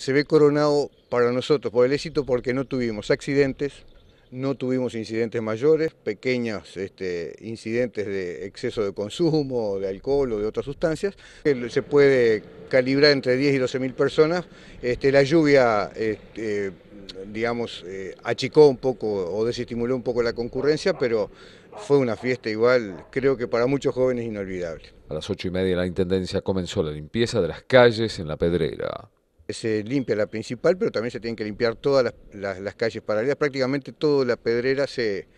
se ve coronado para nosotros por el éxito porque no tuvimos accidentes, no tuvimos incidentes mayores, pequeños este, incidentes de exceso de consumo, de alcohol o de otras sustancias. Se puede calibrar entre 10 y 12 mil personas. Este, la lluvia, este, digamos, eh, achicó un poco o desestimuló un poco la concurrencia, pero fue una fiesta igual, creo que para muchos jóvenes inolvidable. A las ocho y media la Intendencia comenzó la limpieza de las calles en la Pedrera se limpia la principal, pero también se tienen que limpiar todas las, calles paralelas, prácticamente toda la pedrera se,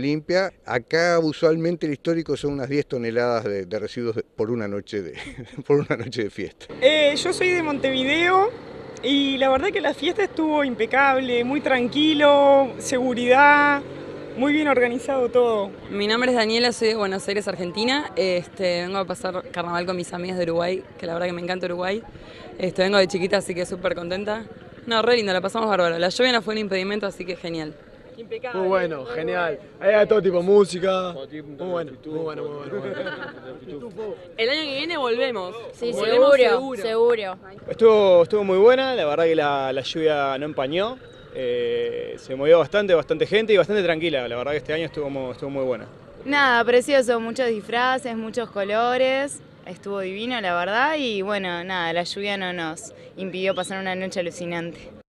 limpia. Acá usualmente el histórico son unas 10 toneladas de, residuos por una noche de, por una noche de fiesta. Eh, yo soy de Montevideo y la verdad que la fiesta estuvo impecable, muy tranquilo, seguridad. Muy bien organizado todo. Mi nombre es Daniela, soy de Buenos Aires, Argentina. Este, vengo a pasar carnaval con mis amigas de Uruguay, que la verdad que me encanta Uruguay. Este, vengo de chiquita, así que súper contenta. No, re lindo, la pasamos bárbaro. La lluvia no fue un impedimento, así que genial. Impecable. Muy bueno, genial. Hay todo tipo, música. Muy bueno, muy bueno, muy El año que viene volvemos. Sí, seguro, seguro, Estuvo, estuvo muy buena, la verdad que la lluvia no empañó. Eh, se movió bastante, bastante gente y bastante tranquila. La verdad que este año estuvo, estuvo muy buena. Nada, precioso, muchos disfraces, muchos colores. Estuvo divino, la verdad. Y bueno, nada, la lluvia no nos impidió pasar una noche alucinante.